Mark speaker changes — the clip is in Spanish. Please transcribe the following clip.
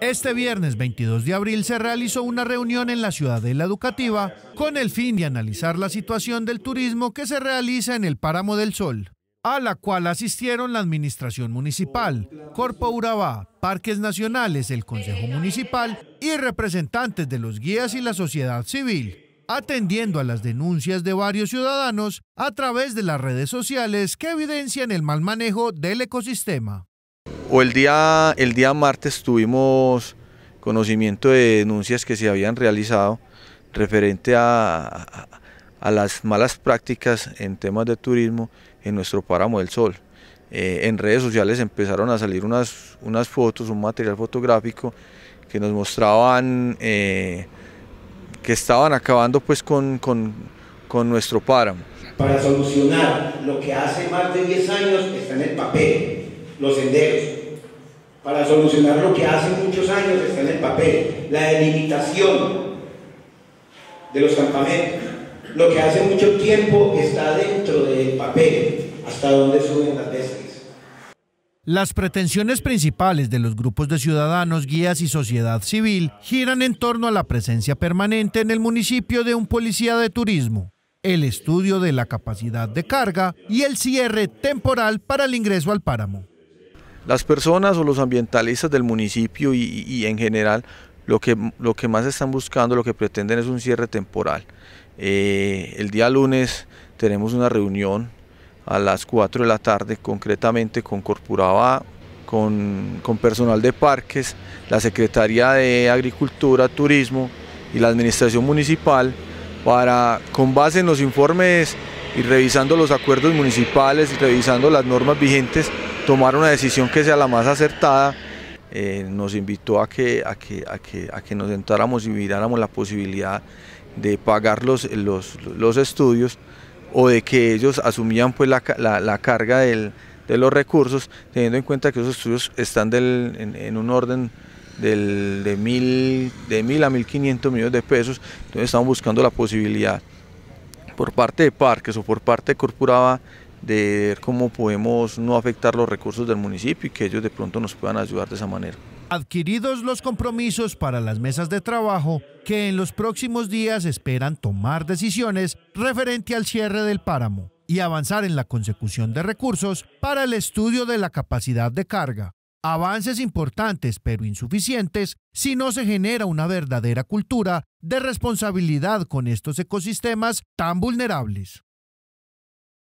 Speaker 1: Este viernes 22 de abril se realizó una reunión en la Ciudadela Educativa con el fin de analizar la situación del turismo que se realiza en el Páramo del Sol, a la cual asistieron la Administración Municipal, Corpo Urabá, Parques Nacionales, el Consejo Municipal y representantes de los guías y la sociedad civil atendiendo a las denuncias de varios ciudadanos a través de las redes sociales que evidencian el mal manejo del ecosistema.
Speaker 2: O el día, el día martes tuvimos conocimiento de denuncias que se habían realizado referente a, las malas prácticas en temas de turismo en nuestro páramo del sol. Eh, en redes sociales empezaron a salir unas, fotos, un material fotográfico que nos mostraban eh, que estaban acabando pues con nuestro páramo. Para solucionar lo que hace más de 10 años está en el papel,
Speaker 1: los senderos, para solucionar lo que hace muchos años está en el papel, la delimitación de los campamentos. Lo que hace mucho tiempo está dentro del papel, hasta donde suben las bestias. Las pretensiones principales de los grupos de ciudadanos, guías y sociedad civil giran en torno a la presencia permanente en el municipio de un policía de turismo, el estudio de la capacidad de carga y el cierre temporal para el ingreso al páramo.
Speaker 2: Las personas o los ambientalistas del municipio y, en general lo que, lo que más están buscando, lo que pretenden es un cierre temporal. Eh, el día lunes tenemos una reunión a las 4 de la tarde, concretamente con Corpuraba, con, con personal de parques, la Secretaría de Agricultura, Turismo y la Administración Municipal, para, con base en los informes y revisando los acuerdos municipales y revisando las normas vigentes, tomar una decisión que sea la más acertada, eh, nos invitó a que, a, a, que, nos sentáramos y miráramos la posibilidad de pagar los, estudios o de que ellos asumían pues, la, carga de los recursos, teniendo en cuenta que esos estudios están en, un orden de, mil, de mil a 1.500 millones de pesos, entonces estamos buscando la posibilidad por parte de Parques o por parte de Corpuraba de ver cómo podemos no afectar los recursos del municipio y que ellos de pronto nos puedan ayudar de esa manera.
Speaker 1: Adquiridos los compromisos para las mesas de trabajo, que en los próximos días esperan tomar decisiones referente al cierre del páramo y avanzar en la consecución de recursos para el estudio de la capacidad de carga. Avances importantes pero insuficientes si no se genera una verdadera cultura de responsabilidad con estos ecosistemas tan vulnerables.